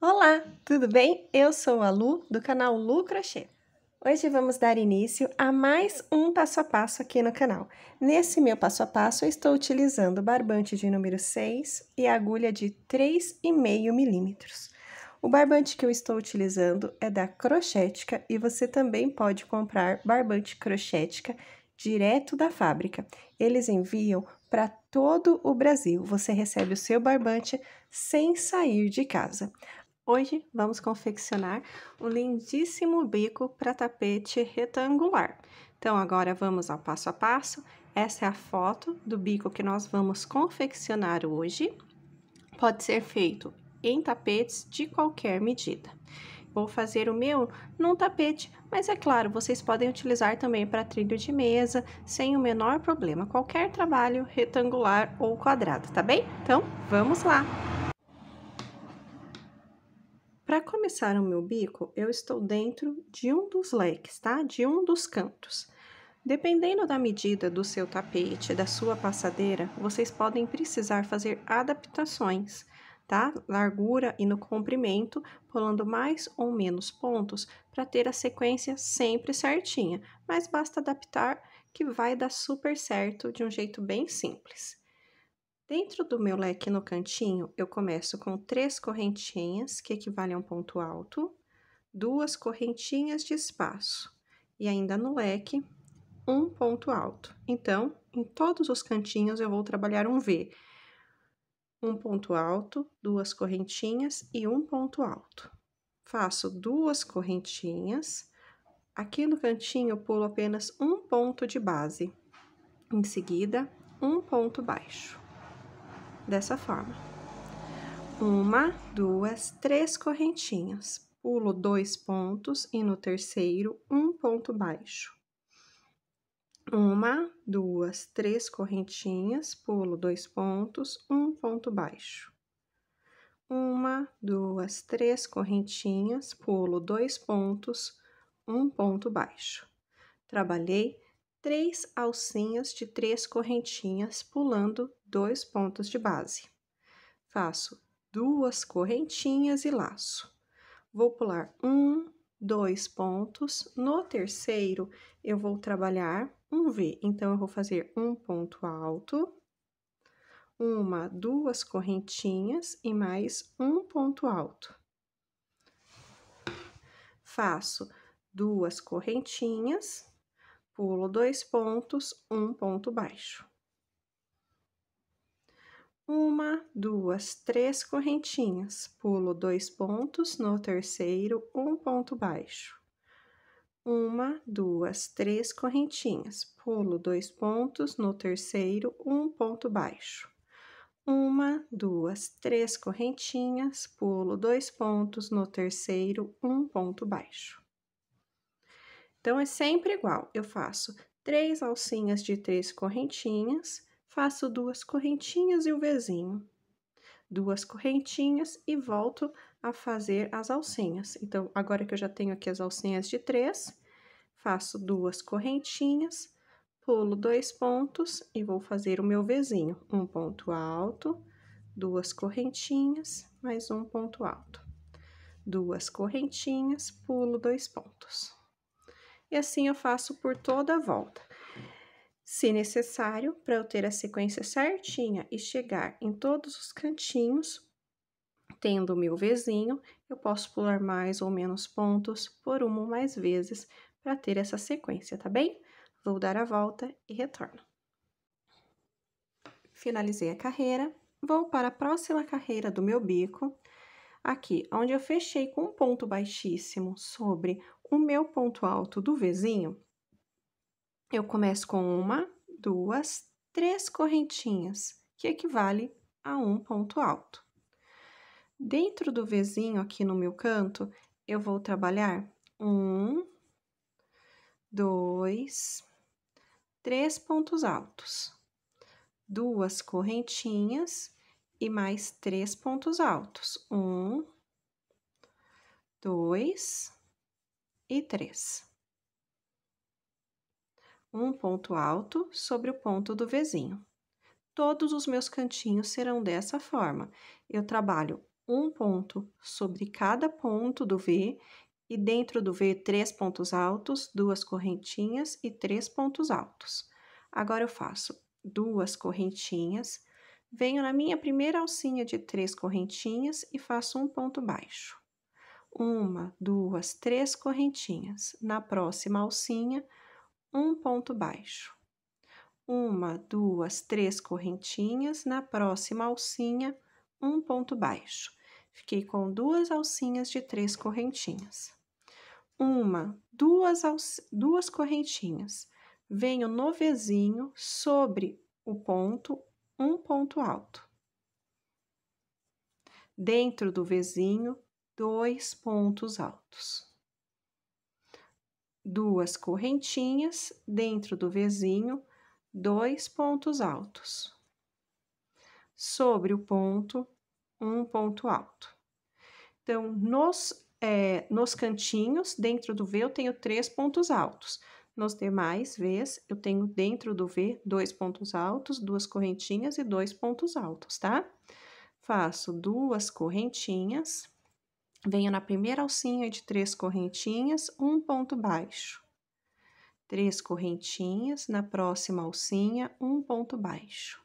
Olá, tudo bem? Eu sou a Lu do canal Lu Crochê. Hoje vamos dar início a mais um passo a passo aqui no canal. Nesse meu passo a passo, eu estou utilizando barbante de número 6 e agulha de 3,5 milímetros. O barbante que eu estou utilizando é da Crochética e você também pode comprar barbante Crochética direto da fábrica. Eles enviam para todo o Brasil. Você recebe o seu barbante sem sair de casa. Hoje vamos confeccionar um lindíssimo bico para tapete retangular. Então, agora vamos ao passo a passo. Essa é a foto do bico que nós vamos confeccionar hoje. Pode ser feito em tapetes de qualquer medida. Vou fazer o meu num tapete, mas é claro, vocês podem utilizar também para trilho de mesa, sem o menor problema. Qualquer trabalho retangular ou quadrado, tá bem? Então, vamos lá! Para começar o meu bico, eu estou dentro de um dos leques, tá? De um dos cantos. Dependendo da medida do seu tapete, da sua passadeira, vocês podem precisar fazer adaptações, tá? Largura e no comprimento, pulando mais ou menos pontos para ter a sequência sempre certinha, mas basta adaptar que vai dar super certo de um jeito bem simples. Dentro do meu leque no cantinho, eu começo com três correntinhas, que equivalem a um ponto alto, duas correntinhas de espaço, e ainda no leque, um ponto alto. Então, em todos os cantinhos, eu vou trabalhar um V. Um ponto alto, duas correntinhas e um ponto alto. Faço duas correntinhas, aqui no cantinho, pulo apenas um ponto de base. Em seguida, um ponto baixo dessa forma. Uma, duas, três correntinhas. Pulo dois pontos e no terceiro, um ponto baixo. Uma, duas, três correntinhas, pulo dois pontos, um ponto baixo. Uma, duas, três correntinhas, pulo dois pontos, um ponto baixo. Trabalhei três alcinhas de três correntinhas, pulando dois pontos de base. Faço duas correntinhas e laço. Vou pular um, dois pontos. No terceiro, eu vou trabalhar um V. Então, eu vou fazer um ponto alto, uma, duas correntinhas e mais um ponto alto. Faço duas correntinhas, pulo dois pontos, um ponto baixo uma, duas, três correntinhas, pulo dois pontos, no terceiro, um ponto baixo. Uma, duas, três correntinhas, pulo dois pontos, no terceiro, um ponto baixo. Uma, duas, três correntinhas, pulo dois pontos, no terceiro, um ponto baixo. Então, é sempre igual, eu faço três alcinhas de três correntinhas, faço duas correntinhas e o vizinho. Duas correntinhas e volto a fazer as alcinhas. Então, agora que eu já tenho aqui as alcinhas de três, faço duas correntinhas, pulo dois pontos e vou fazer o meu vizinho. Um ponto alto, duas correntinhas, mais um ponto alto. Duas correntinhas, pulo dois pontos. E assim eu faço por toda a volta. Se necessário, para eu ter a sequência certinha e chegar em todos os cantinhos, tendo o meu vizinho, eu posso pular mais ou menos pontos por uma ou mais vezes para ter essa sequência, tá bem? Vou dar a volta e retorno. Finalizei a carreira, vou para a próxima carreira do meu bico, aqui, onde eu fechei com um ponto baixíssimo sobre o meu ponto alto do vizinho, eu começo com uma, duas, três correntinhas, que equivale a um ponto alto. Dentro do vizinho aqui no meu canto, eu vou trabalhar um, dois, três pontos altos, duas correntinhas e mais três pontos altos. Um, dois e três um ponto alto sobre o ponto do vizinho. Todos os meus cantinhos serão dessa forma. Eu trabalho um ponto sobre cada ponto do V e dentro do V três pontos altos, duas correntinhas e três pontos altos. Agora eu faço duas correntinhas, venho na minha primeira alcinha de três correntinhas e faço um ponto baixo. Uma, duas, três correntinhas. Na próxima alcinha, um ponto baixo. Uma, duas, três correntinhas, na próxima alcinha, um ponto baixo. Fiquei com duas alcinhas de três correntinhas. Uma, duas, duas correntinhas. Venho no vizinho sobre o ponto, um ponto alto. Dentro do vizinho, dois pontos altos duas correntinhas dentro do vizinho, dois pontos altos. Sobre o ponto, um ponto alto. Então, nos, é, nos cantinhos, dentro do V, eu tenho três pontos altos. Nos demais Vs, eu tenho dentro do V dois pontos altos, duas correntinhas e dois pontos altos, tá? Faço duas correntinhas Venho na primeira alcinha de três correntinhas, um ponto baixo. Três correntinhas, na próxima alcinha, um ponto baixo.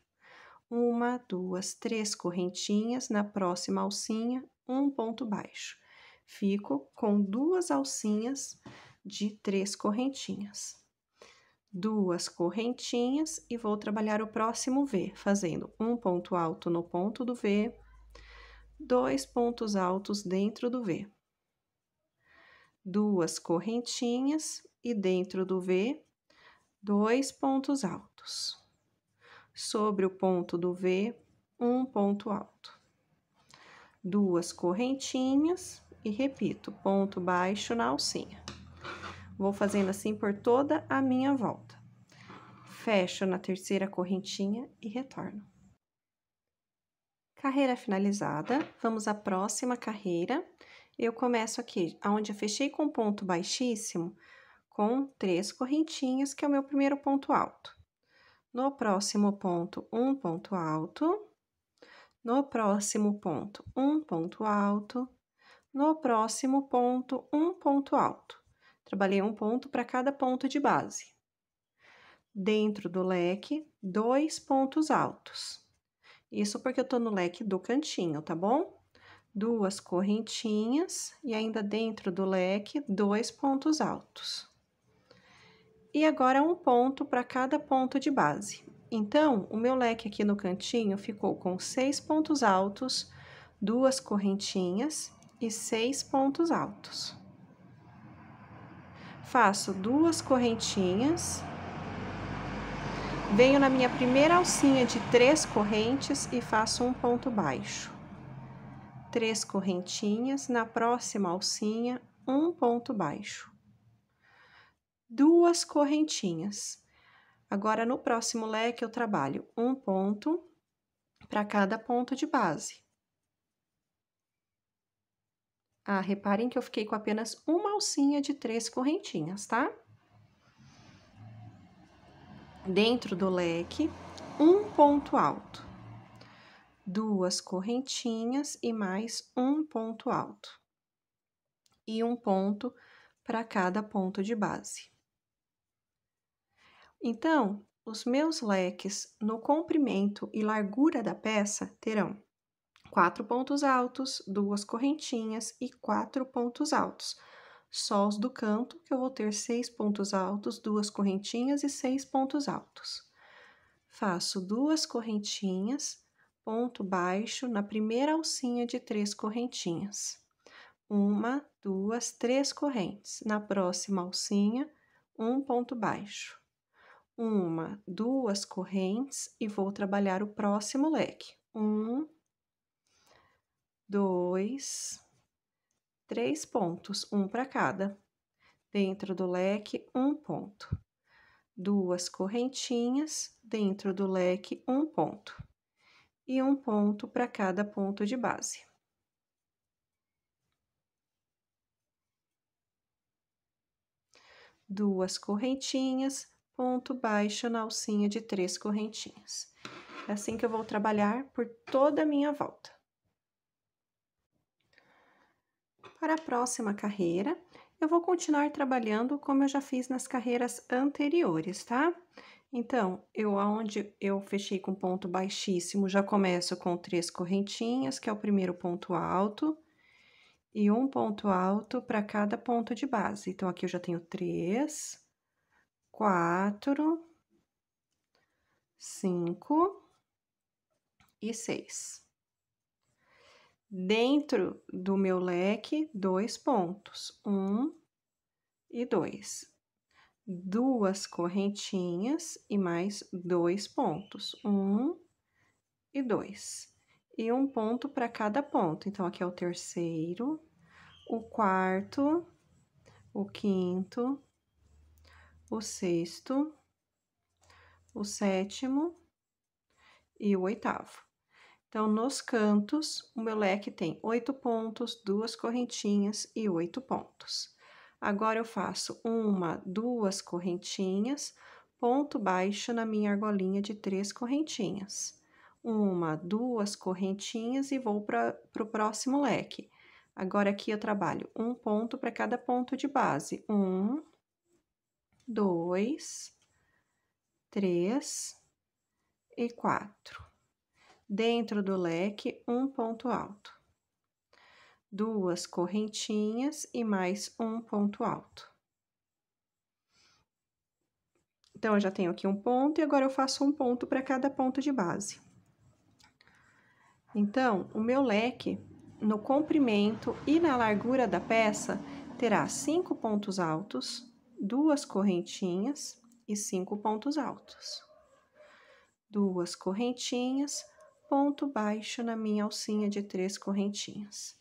Uma, duas, três correntinhas, na próxima alcinha, um ponto baixo. Fico com duas alcinhas de três correntinhas. Duas correntinhas e vou trabalhar o próximo V, fazendo um ponto alto no ponto do V, dois pontos altos dentro do V, duas correntinhas e dentro do V, dois pontos altos. Sobre o ponto do V, um ponto alto. Duas correntinhas e repito, ponto baixo na alcinha. Vou fazendo assim por toda a minha volta. Fecho na terceira correntinha e retorno. Carreira finalizada, vamos à próxima carreira. Eu começo aqui, onde eu fechei com ponto baixíssimo, com três correntinhas, que é o meu primeiro ponto alto. No próximo ponto, um ponto alto. No próximo ponto, um ponto alto. No próximo ponto, um ponto alto. Trabalhei um ponto para cada ponto de base. Dentro do leque, dois pontos altos isso porque eu tô no leque do cantinho, tá bom? Duas correntinhas e ainda dentro do leque, dois pontos altos. E agora, um ponto para cada ponto de base. Então, o meu leque aqui no cantinho ficou com seis pontos altos, duas correntinhas e seis pontos altos. Faço duas correntinhas Venho na minha primeira alcinha de três correntes e faço um ponto baixo. Três correntinhas, na próxima alcinha, um ponto baixo. Duas correntinhas. Agora, no próximo leque, eu trabalho um ponto para cada ponto de base. Ah, reparem que eu fiquei com apenas uma alcinha de três correntinhas, tá? dentro do leque, um ponto alto, duas correntinhas e mais um ponto alto, e um ponto para cada ponto de base. Então, os meus leques no comprimento e largura da peça terão quatro pontos altos, duas correntinhas e quatro pontos altos Sols do canto, que eu vou ter seis pontos altos, duas correntinhas e seis pontos altos. Faço duas correntinhas, ponto baixo na primeira alcinha de três correntinhas. Uma, duas, três correntes. Na próxima alcinha, um ponto baixo. Uma, duas correntes e vou trabalhar o próximo leque. Um, dois, três pontos, um para cada. Dentro do leque, um ponto. Duas correntinhas, dentro do leque, um ponto. E um ponto para cada ponto de base. Duas correntinhas, ponto baixo na alcinha de três correntinhas. É assim que eu vou trabalhar por toda a minha volta. Para a próxima carreira, eu vou continuar trabalhando como eu já fiz nas carreiras anteriores, tá? Então, eu onde eu fechei com ponto baixíssimo, já começo com três correntinhas, que é o primeiro ponto alto, e um ponto alto para cada ponto de base. Então, aqui eu já tenho três, quatro, cinco e seis dentro do meu leque, dois pontos, um e dois. Duas correntinhas e mais dois pontos, um e dois. E um ponto para cada ponto. Então, aqui é o terceiro, o quarto, o quinto, o sexto, o sétimo e o oitavo. Então, nos cantos, o meu leque tem oito pontos, duas correntinhas e oito pontos. Agora, eu faço uma, duas correntinhas, ponto baixo na minha argolinha de três correntinhas. Uma, duas correntinhas e vou para o próximo leque. Agora, aqui eu trabalho um ponto para cada ponto de base. Um, dois, três e quatro dentro do leque um ponto alto, duas correntinhas e mais um ponto alto. Então, eu já tenho aqui um ponto e agora eu faço um ponto para cada ponto de base. Então, o meu leque, no comprimento e na largura da peça, terá cinco pontos altos, duas correntinhas e cinco pontos altos. Duas correntinhas, ponto baixo na minha alcinha de três correntinhas.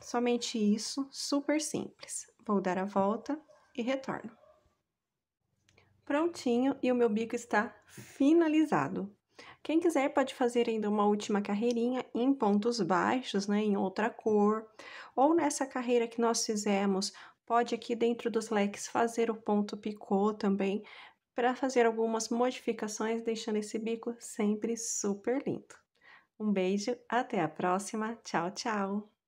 Somente isso, super simples. Vou dar a volta e retorno. Prontinho e o meu bico está finalizado. Quem quiser pode fazer ainda uma última carreirinha em pontos baixos, né, em outra cor, ou nessa carreira que nós fizemos, pode aqui dentro dos leques fazer o ponto picô também, para fazer algumas modificações, deixando esse bico sempre super lindo. Um beijo, até a próxima. Tchau, tchau!